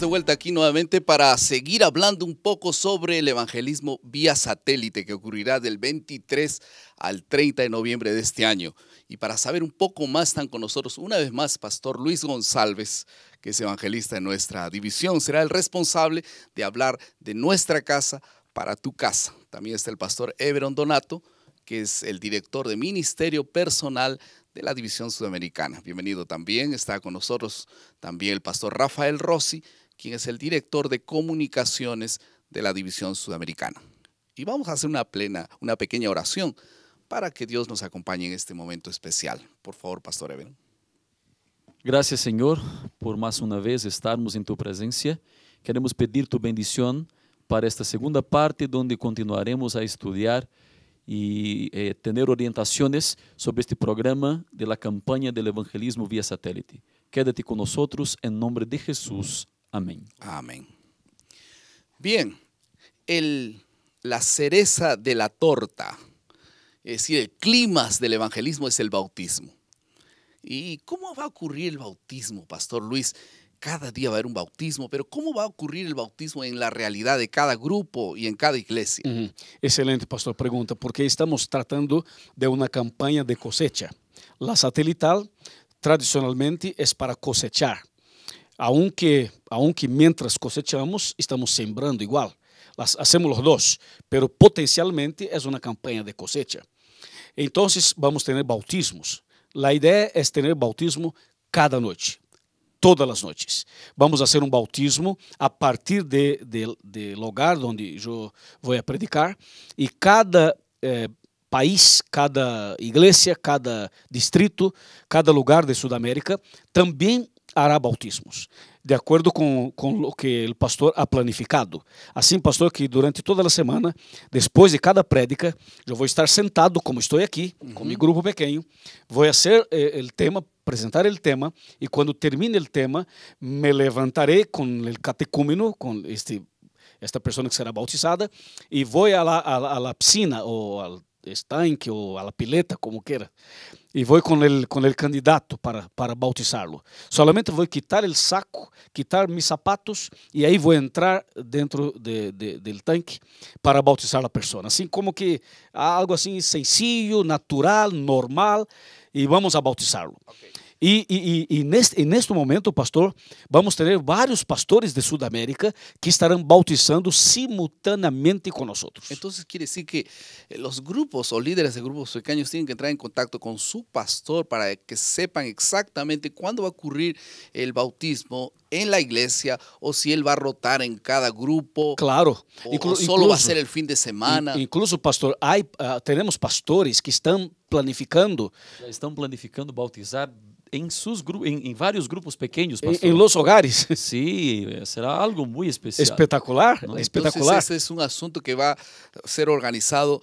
de vuelta aquí nuevamente para seguir hablando un poco sobre el evangelismo vía satélite que ocurrirá del 23 al 30 de noviembre de este año. Y para saber un poco más están con nosotros una vez más Pastor Luis González, que es evangelista en nuestra división. Será el responsable de hablar de nuestra casa para tu casa. También está el Pastor Everon Donato, que es el director de Ministerio Personal de la División Sudamericana. Bienvenido también, está con nosotros también el pastor Rafael Rossi, quien es el director de comunicaciones de la División Sudamericana. Y vamos a hacer una plena, una pequeña oración para que Dios nos acompañe en este momento especial. Por favor, Pastor Eben. Gracias, Señor, por más una vez estarmos en tu presencia. Queremos pedir tu bendición para esta segunda parte donde continuaremos a estudiar y eh, tener orientaciones sobre este programa de la campaña del evangelismo vía satélite. Quédate con nosotros en nombre de Jesús. Amén. Amén. Bien, el, la cereza de la torta, es decir, el clima del evangelismo es el bautismo. ¿Y cómo va a ocurrir el bautismo, Pastor Luis? Cada día va a haber un bautismo, pero ¿cómo va a ocurrir el bautismo en la realidad de cada grupo y en cada iglesia? excelente, Pastor, pregunta, porque estamos tratando de una campaña de cosecha. La satelital tradicionalmente es para cosechar aunque, que, mientras cosechamos, estamos sembrando igual. Las hacemos los dos, pero potencialmente es una campaña de cosecha. Entonces vamos a tener bautismos. La idea es tener bautismo cada noche, todas as noites. Vamos a fazer um bautismo a partir de, de, lugar onde eu vou predicar e cada eh, país, cada igreja, cada distrito, cada lugar de Sudamérica também hará bautismos, de acordo com, com o que o pastor ha planificado. Assim, pastor, que durante toda a semana, depois de cada prédica, eu vou estar sentado, como estou aqui, uhum. com meu grupo pequeno, vou fazer eh, tema, apresentar o tema, e quando termine o tema, me levantarei com o catecúmeno, com este esta pessoa que será bautizada, e vou à piscina ou ao estanque ou a pileta, como queira, e vou com ele com ele candidato para para bautizá-lo. Solamente vou quitar o saco, quitar meus sapatos e aí vou entrar dentro de, de, do tanque para bautizar a pessoa. Assim como que algo assim sencillo, natural, normal e vamos a bautizá-lo. Okay. Y en este momento, pastor, vamos a tener varios pastores de Sudamérica que estarán bautizando simultáneamente con nosotros. Entonces quiere decir que eh, los grupos o líderes de grupos pequeños tienen que entrar en contacto con su pastor para que sepan exactamente cuándo va a ocurrir el bautismo en la iglesia o si él va a rotar en cada grupo. Claro. O, solo va a ser el fin de semana. Incluso, pastor, hay, ah, tenemos pastores que están planificando. están planificando bautizar en sus, grupos pequeños, en los hogares. Sí, será algo muy especial. Espectacular, ¿no? es un asunto que va a ser organizado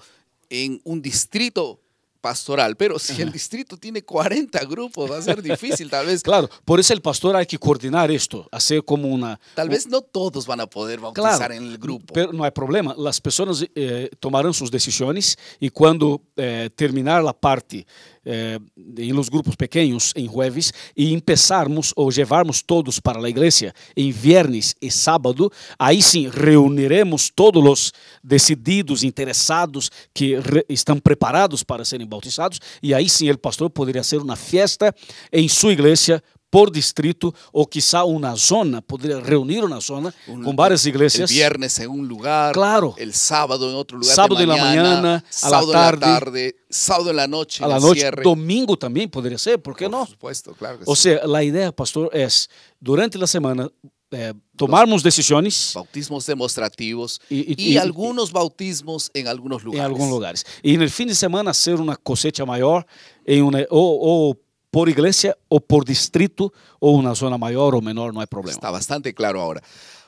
en un distrito pastoral, pero si el distrito tiene 40 grupos, va a ser difícil tal vez. Claro, por eso el pastor hay que coordinar esto, hacer como una... Tal vez no todos van a poder bautizar en el grupo. Pero no hay problema, las personas eh, tomarán sus decisiones y cuando eh, terminar la parte eh, em los grupos pequenos em jueves e empezarmos ou levarmos todos para a igreja em viernes e sábado, aí sim reuniremos todos os decididos, interessados que estão preparados para serem bautizados e aí sim o pastor poderia ser uma festa em sua igreja por distrito o quizá una zona, podría reunir una zona con varias iglesias. El viernes en un lugar, claro. el sábado en otro lugar. Sábado de en la mañana, a la tarde, la tarde, sábado en la noche. A la noche, domingo también podría ser, ¿por qué no? Por supuesto, claro. o sea, la idea, pastor, es durante la semana eh, tomarmos decisiones. Bautismos demostrativos y, algunos bautismos en algunos lugares. En algunos lugares. Y en el fin de semana hacer una cosecha mayor en una, o, o por iglesia o por distrito o una zona mayor o menor, no hay problema. Está bastante claro ahora.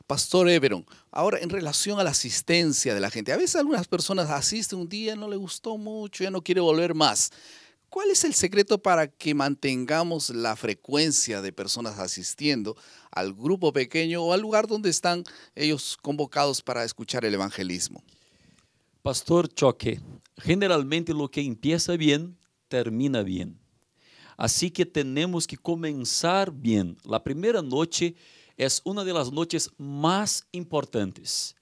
Pastor Everon, ahora en relación a la asistencia de la gente, a veces algunas personas asisten un día, no le gustó mucho, ya no quiere volver más. ¿Cuál es el secreto para que mantengamos la frecuencia de personas asistiendo al grupo pequeño o al lugar donde están ellos convocados para escuchar el evangelismo? Pastor Choque, generalmente lo que empieza bien, termina bien. Así assim que tenemos que comenzar bien. La primera noche es una de las noches más importantes.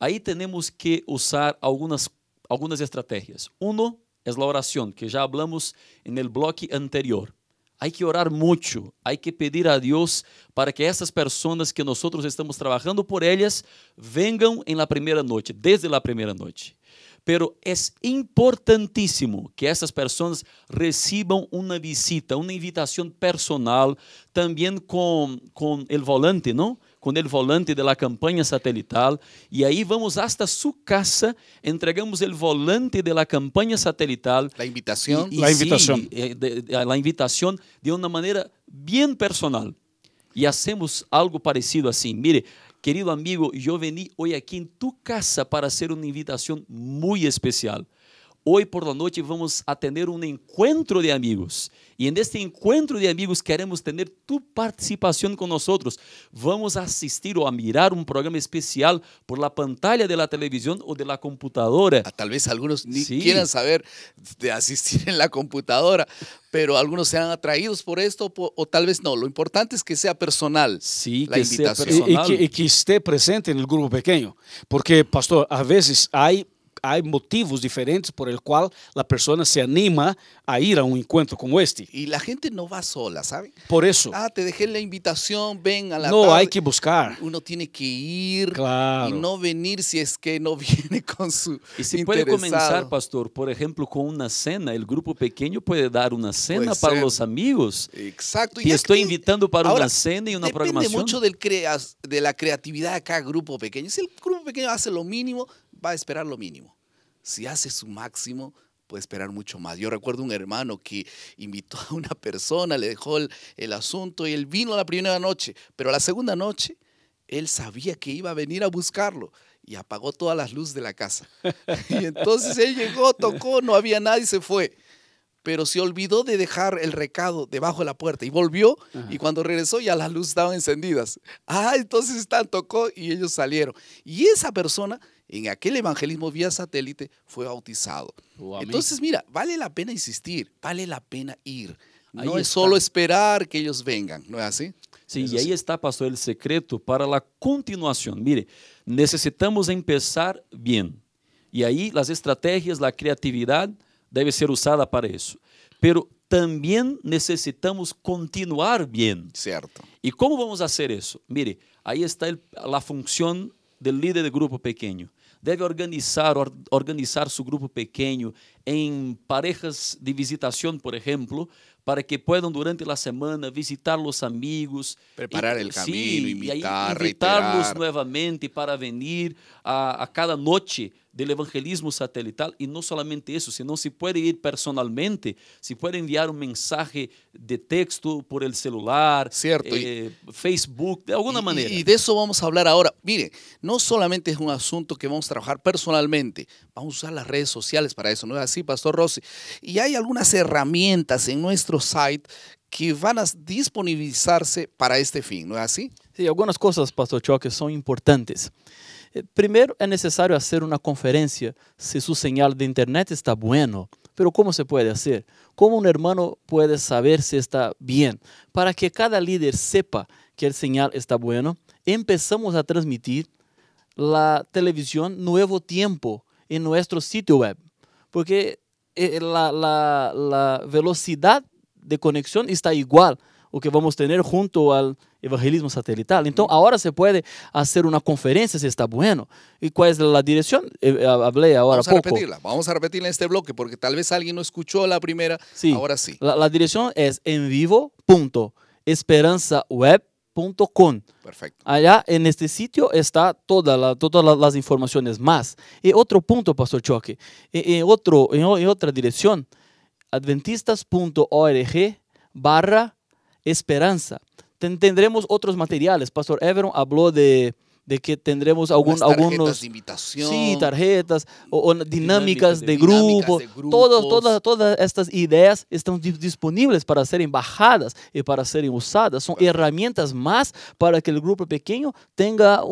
Ahí tenemos que usar algunas, algunas estrategias. Uno es la oración, que ya hablamos en el bloque anterior. Hay que orar mucho, hay que pedir a Dios para que essas pessoas que nós estamos trabalhando por elas venham em la primeira noite, desde la primeira noite pero é importantíssimo que essas pessoas recebam uma visita, uma invitação personal, também com com o volante, não? Com o volante da campanha satelital, e aí vamos hasta sua casa, entregamos o volante da campanha satelital. A invitação, a invitação, a eh, invitação de uma maneira bem personal. E hacemos algo parecido assim. Mire, Querido amigo, yo vení hoy aquí en tu casa para hacer una invitación muy especial. Hoy por la noche vamos a tener un encuentro de amigos. Y en este encuentro de amigos queremos tener tu participación con nosotros. Vamos a asistir o a mirar un programa especial por la pantalla de la televisión o de la computadora. Ah, tal vez algunos ni quieran saber de asistir en la computadora, pero algunos sean atraídos por esto o tal vez no. Lo importante es que sea personal sí, la invitación. personal. y, que, esté presente en el grupo pequeño. Porque, pastor, a veces hay hay motivos diferentes por el cual la persona se anima a ir a un encuentro como este. Y la gente no va sola, ¿sabe? Por eso. Ah, te dejé la invitación, ven a la No, hay que buscar. Uno tiene que ir y no venir si es que no viene con su Y se puede comenzar, pastor, por ejemplo, con una cena. El grupo pequeño puede dar una pues cena para los amigos. Exacto. y estoy invitando para una cena y una programación. programación. Depende mucho de la creatividad de cada grupo pequeño. Si el grupo pequeño hace lo mínimo, va a esperar lo mínimo. Si hace su máximo, puede esperar mucho más. Yo recuerdo un hermano que invitó a una persona, le dejó el, asunto y él vino la primera noche, pero la segunda noche él sabía que iba a venir a buscarlo y apagó todas las luces de la casa. Y entonces él llegó, tocó, no había nadie, se fue. Pero se olvidó de dejar el recado debajo de la puerta y volvió y cuando regresó ya las luces estaban encendidas. Ah, entonces están tocó y ellos salieron. Y esa persona en aquel evangelismo vía satélite fue bautizado. Oh, Entonces, mira, vale la pena insistir, vale la pena ir. no es solo esperar que ellos vengan, ¿no es así? Sí, y ahí está, pastor, el secreto para la continuación. Mire, necesitamos empezar bien. Y ahí las estrategias, la creatividad debe ser usada para eso. Pero también necesitamos continuar bien. Cierto. ¿Y cómo vamos a hacer eso? Mire, ahí está la función del líder de grupo pequeño. deve organizar, or, organizar seu grupo pequeno em parejas de visitação, por exemplo, para que possam durante a semana visitar os amigos. Preparar o caminho, sí, invitar, y invitarlos reiterar. para venir a, a cada noite del evangelismo satelital y no solamente eso, sino si puede ir personalmente, si puede enviar un mensaje de texto por el celular, Cierto, eh, Facebook, de alguna manera. Y de eso vamos a hablar ahora. Miren, no solamente es un asunto que vamos a trabajar personalmente, vamos a usar las redes sociales para eso, ¿no es así, Pastor Rossi? Y hay algunas herramientas en nuestro site que van a disponibilizarse para este fin, ¿no es así? Sí, algunas cosas, Pastor Choque, son importantes. Eh, primero es necesario hacer una conferencia si su señal de internet está bueno. Pero ¿cómo se puede hacer? ¿Cómo un hermano puede saber si está bien? Para que cada líder sepa que el señal está bueno, empezamos a transmitir la televisión Nuevo Tiempo en nuestro sitio web. Porque eh, la, la velocidad de conexión está igual o que vamos a tener junto al evangelismo satelital. Entonces, ahora se puede hacer una conferencia si está bueno. ¿Y cuál es la dirección? Eh, eh, hablé ahora vamos a repetirla, vamos a repetirla en este bloque porque tal vez alguien no escuchó la primera. Sí. Ahora Sí. La, dirección es envivo.esperanzaweb.com en vivo Perfecto. Allá en este sitio está toda la, todas las informaciones más. Y otro punto, Pastor Choque, en, otro, en, otra dirección, adventistas.org barra esperanza. Tendremos otros materiales. Pastor Everon habló de de que tendremos algunos tarjetas algunos... De invitación. Sí, tarjetas, o, dinámicas, de, grupo, Todas, todas, estas ideas están disponibles para ser embajadas y para ser usadas. Son herramientas más para que el grupo pequeño tenga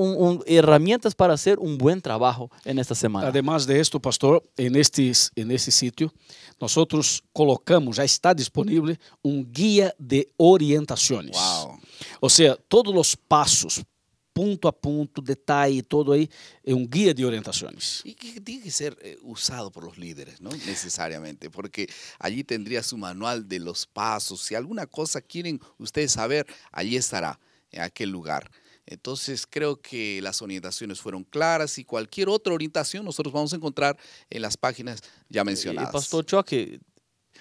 herramientas para hacer un buen trabajo en esta semana. Además de esto, pastor, en, este, en este sitio nosotros colocamos, ya está disponible, un guía de orientaciones. O sea, todos los pasos punto a punto, detalle todo ahí, un guía de orientaciones. Y que tiene que ser eh, usado por los líderes, ¿no? Necesariamente, porque allí tendría su manual de los pasos. Si alguna cosa quieren ustedes saber, allí estará, en aquel lugar. Entonces creo que las orientaciones fueron claras y cualquier otra orientación nosotros vamos a encontrar en las páginas ya eh, eh, mencionadas. Pastor Choque,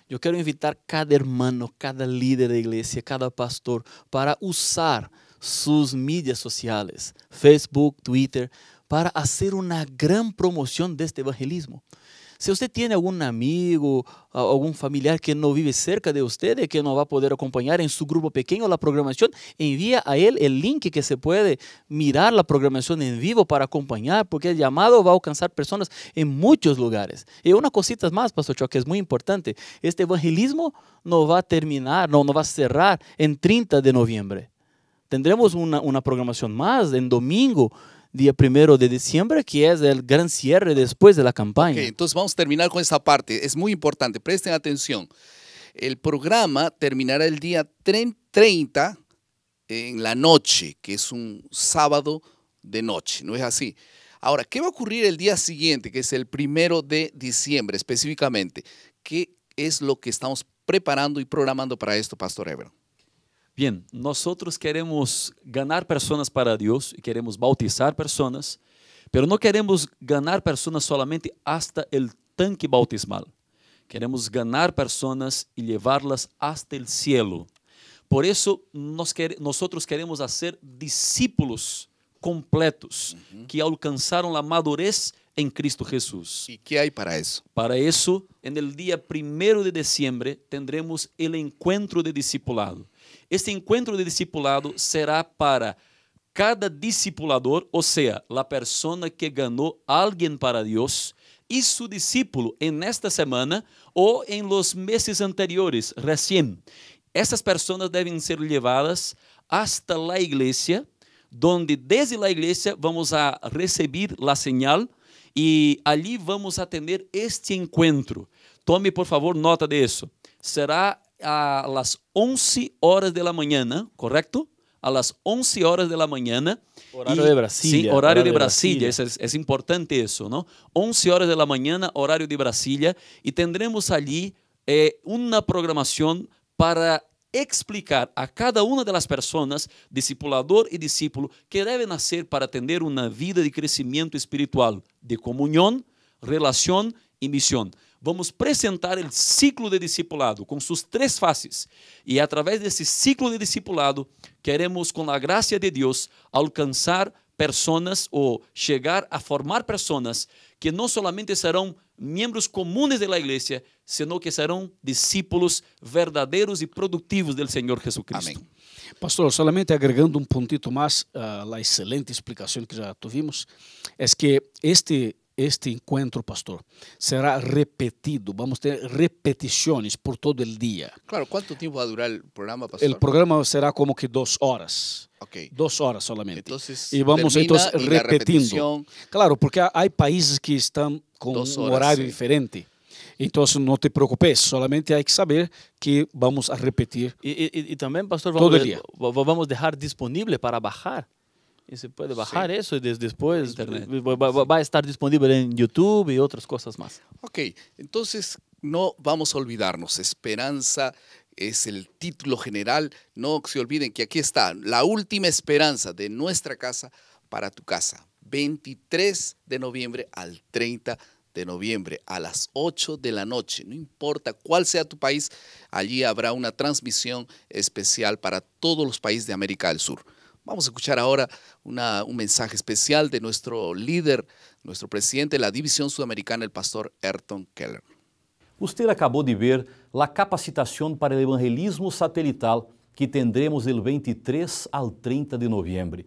yo quiero invitar cada hermano, cada líder de iglesia, cada pastor para usar sus medias sociales, Facebook, Twitter, para hacer una gran promoción de este evangelismo. Si usted tiene algún amigo, algún familiar que no vive cerca de usted, y que no va a poder acompañar en su grupo pequeño la programación, envía a él el link que se puede mirar la programación en vivo para acompañar, porque el llamado va a alcanzar personas en muchos lugares. Y una cosita más, Pastor Choque, que es muy importante. Este evangelismo no va a terminar, no, no va a cerrar en 30 de noviembre. Tendremos una, programación más en domingo, día primero de diciembre, que es el gran cierre después de la campaña. entonces vamos a terminar con esta parte. Es muy importante, presten atención. El programa terminará el día 30 en la noche, que es un sábado de noche, ¿no es así? Ahora, ¿qué va a ocurrir el día siguiente, que es el primero de diciembre específicamente? ¿Qué es lo que estamos preparando y programando para esto, Pastor Ebro? Bien, nosotros queremos ganar personas para Dios y queremos bautizar personas, pero no queremos ganar personas solamente hasta el tanque bautismal. Queremos ganar personas y llevarlas hasta el cielo. Por eso nos quer nosotros queremos hacer discípulos completos uh -huh. que alcançaram a madurez em Cristo Jesus. E que há para isso? Para isso, el dia 1 de diciembre teremos o encontro de discipulado. Este encontro de discipulado será para cada discipulador, ou seja, a pessoa que ganhou alguém para Deus, e seu discípulo em nesta semana ou em los meses anteriores, recién. Essas pessoas devem ser levadas hasta la igreja, onde desde la igreja vamos a receber la señal e ali vamos a este encontro. Tome, por favor, nota disso. Será a 11 horas da manhã, correto? Às A 11 horas da manhã, horário de Brasília. Sim, horário de, Brasília. Brasilia, Brasilia. É, é importante isso, não? 11 horas da manhã, horário de Brasília, e teremos ali eh, programação para explicar a cada uma das pessoas, discipulador e discípulo, que deve nascer para atender uma vida de crescimento espiritual, de comunhão, relação e missão vamos apresentar o ciclo de discipulado com suas três faces. E é através desse ciclo de discipulado, queremos, com a graça de Deus, alcançar pessoas ou chegar a formar pessoas que não somente serão membros comunes da igreja, senão que serão discípulos verdadeiros e produtivos do Senhor Jesucristo. Amém. Pastor, solamente agregando um pontito mais à ah, excelente explicação que já tuvimos, é que este este encuentro, pastor, será repetido. Vamos a tener repeticiones por todo el día. Claro, ¿cuánto tiempo va a durar el programa, pastor? El programa será como que dos horas. Okay. Dos horas solamente. Entonces, y vamos entonces Claro, porque hay países que están con un horario diferente. Entonces no te preocupes, solamente hay que saber que vamos a repetir. Y, y, y también, pastor, vamos a dejar disponible para bajar y se puede bajar eso y después eh, Va, va, a estar disponible en YouTube y otras cosas más. Ok, entonces no vamos a olvidarnos. Esperanza es el título general. No se olviden que aquí está la última esperanza de nuestra casa para tu casa. 23 de noviembre al 30 de noviembre a las 8 de la noche. No importa cuál sea tu país, allí habrá una transmisión especial para todos los países de América del Sur. Vamos a escuchar ahora una, un mensaje especial de nuestro líder, nuestro presidente de la División Sudamericana, el pastor Ayrton Keller. Usted acabó de ver la capacitación para el evangelismo satelital que tendremos del 23 al 30 de noviembre.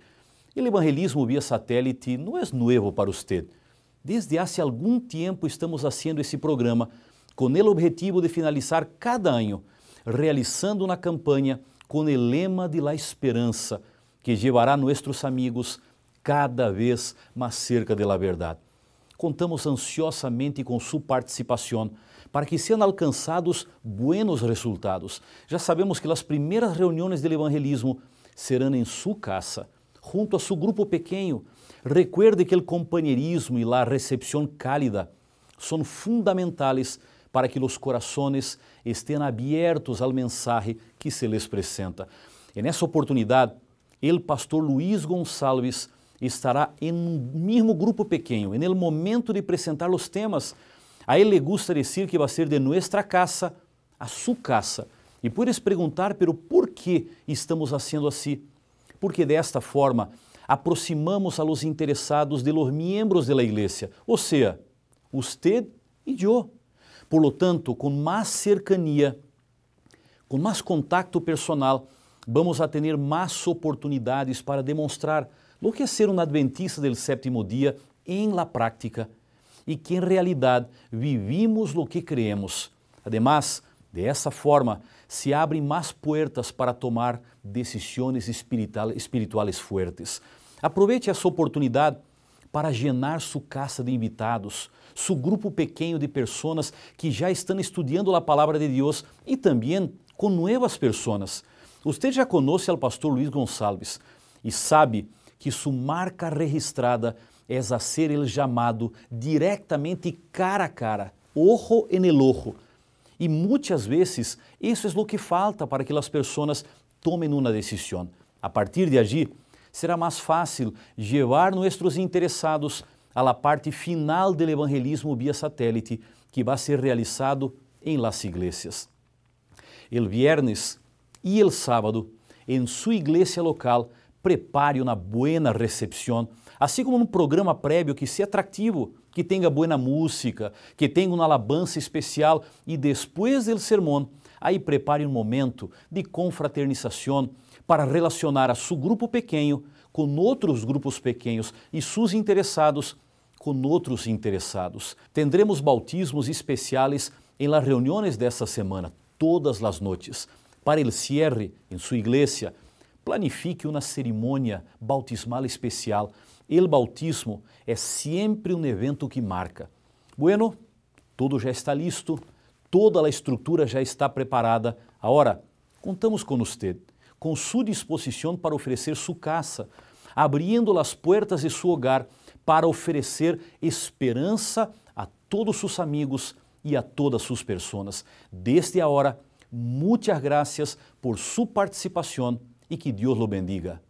El evangelismo vía satélite no es nuevo para usted. Desde hace algum tempo estamos fazendo esse programa com o objetivo de finalizar cada ano realizando uma campanha com o lema de La Esperança, que llevará a nuestros amigos cada vez más cerca de la verdad. Contamos ansiosamente com sua participação para que sejam alcançados buenos resultados. Já sabemos que as primeiras reuniões do evangelismo serão em sua casa, junto a seu grupo pequeno. Recuerde que o companheirismo e a recepção cálida são fundamentais para que los corazones estejam abertos ao mensaje que se lhes presenta. En essa oportunidade, ele, pastor Luiz Gonçalves, estará em um mesmo grupo pequeno, e no momento de apresentar os temas, a ele gusta dizer que vai ser de nossa casa, a sua casa, e puedes perguntar pelo porquê estamos fazendo assim, porque desta forma aproximamos a los interessados de los miembros da Igreja, ou seja, você e eu. Por lo tanto, com mais cercania, com mais contato personal, vamos a ter mais oportunidades para demonstrar o que é ser um adventista do sétimo dia em la prática e que em realidade vivimos o que creemos. Además, dessa forma, se abrem mais portas para tomar decisões espirituais fortes. Aproveite essa oportunidade para genar sua casa de invitados, seu grupo pequeno de pessoas que já estão estudando a palavra de Deus e também com novas pessoas. Você já conhece o pastor Luiz Gonçalves e sabe que sua marca registrada é a ser ele chamado diretamente cara a cara, ojo en el ojo. E muitas vezes isso é o que falta para que as pessoas tomem uma decisão. A partir de agir, será mais fácil levar nossos interessados à parte final do evangelismo via satélite, que vai ser realizado em las igrejas. El viernes e el sábado, em sua igreja local, prepare uma boa recepção assim como um programa prévio que seja atrativo, que tenha boa música, que tenha uma alabança especial e depois do sermão, aí prepare um momento de confraternização para relacionar a seu grupo pequeno com outros grupos pequenos e seus interessados com outros interessados. Tendremos bautismos especiais em las reuniões desta semana, todas as noites. Para el cierre, em sua igreja, planifique uma cerimônia bautismal especial. El bautismo é sempre um evento que marca. Bueno, tudo já está listo, toda a estrutura já está preparada. Agora, contamos com você, com sua disposição para oferecer sua casa, abrindo as portas de seu hogar para oferecer esperança a todos seus amigos e a todas suas pessoas. Desde a hora, Muchas gracias por sua participação e que Deus lo bendiga.